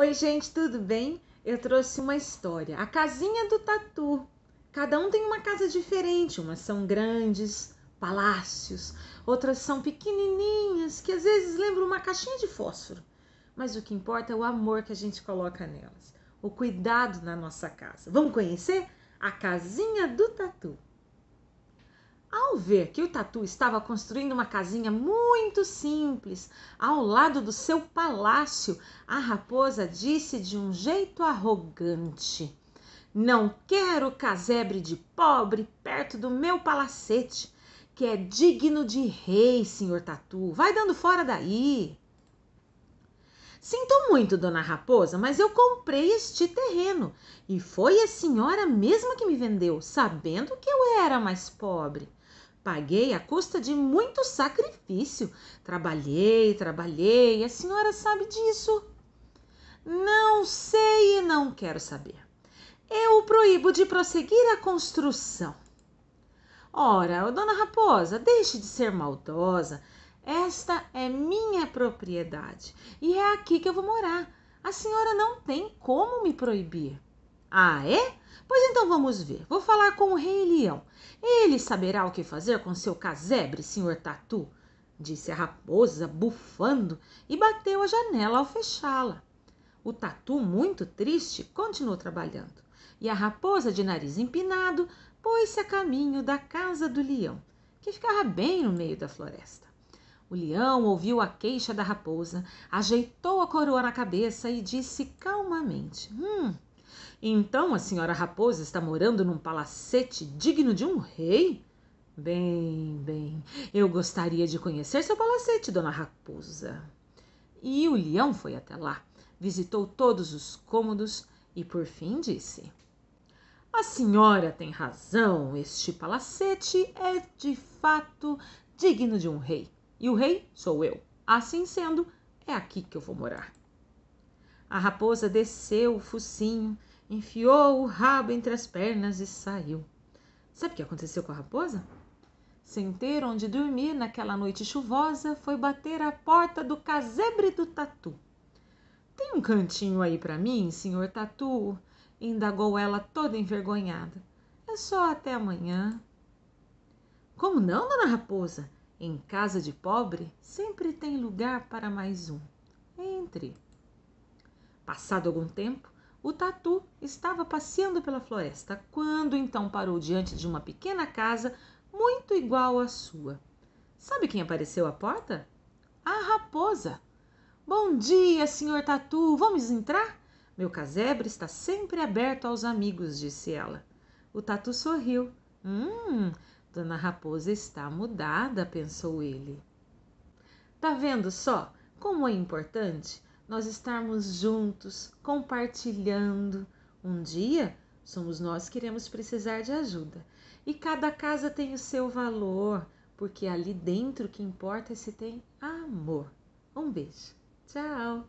Oi, gente, tudo bem? Eu trouxe uma história. A casinha do tatu. Cada um tem uma casa diferente. Umas são grandes, palácios, outras são pequenininhas, que às vezes lembram uma caixinha de fósforo. Mas o que importa é o amor que a gente coloca nelas, o cuidado na nossa casa. Vamos conhecer a casinha do tatu. Ao ver que o tatu estava construindo uma casinha muito simples ao lado do seu palácio, a raposa disse de um jeito arrogante: Não quero casebre de pobre perto do meu palacete, que é digno de rei, senhor tatu. Vai dando fora daí. Sinto muito, dona Raposa, mas eu comprei este terreno e foi a senhora mesma que me vendeu, sabendo que eu era mais pobre. Paguei à custa de muito sacrifício. Trabalhei, trabalhei, a senhora sabe disso. Não sei e não quero saber. Eu o proíbo de prosseguir a construção. Ora, dona Raposa, deixe de ser maldosa. Esta é minha propriedade e é aqui que eu vou morar. A senhora não tem como me proibir. Ah, é? Pois então vamos ver. Vou falar com o rei leão. Ele saberá o que fazer com seu casebre, senhor Tatu, disse a raposa, bufando, e bateu a janela ao fechá-la. O tatu, muito triste, continuou trabalhando, e a raposa, de nariz empinado, pôs-se a caminho da casa do leão, que ficava bem no meio da floresta. O leão ouviu a queixa da raposa, ajeitou a coroa na cabeça e disse calmamente: Hum, então a senhora raposa está morando num palacete digno de um rei? Bem, bem, eu gostaria de conhecer seu palacete, dona raposa. E o leão foi até lá, visitou todos os cômodos e por fim disse: A senhora tem razão, este palacete é de fato digno de um rei. E o rei sou eu. Assim sendo, é aqui que eu vou morar. A raposa desceu o focinho, enfiou o rabo entre as pernas e saiu. Sabe o que aconteceu com a raposa? Sem ter onde dormir naquela noite chuvosa, foi bater à porta do casebre do tatu. Tem um cantinho aí para mim, senhor tatu? indagou ela toda envergonhada. É só até amanhã. Como não, dona raposa? Em casa de pobre sempre tem lugar para mais um. Entre. Passado algum tempo, o tatu estava passeando pela floresta quando então parou diante de uma pequena casa muito igual à sua. Sabe quem apareceu à porta? A raposa. Bom dia, senhor tatu, vamos entrar? Meu casebre está sempre aberto aos amigos, disse ela. O tatu sorriu. Hum, dona raposa está mudada, pensou ele. Tá vendo só como é importante nós estarmos juntos, compartilhando. Um dia somos nós que iremos precisar de ajuda. E cada casa tem o seu valor, porque ali dentro o que importa é se tem amor. Um beijo. Tchau!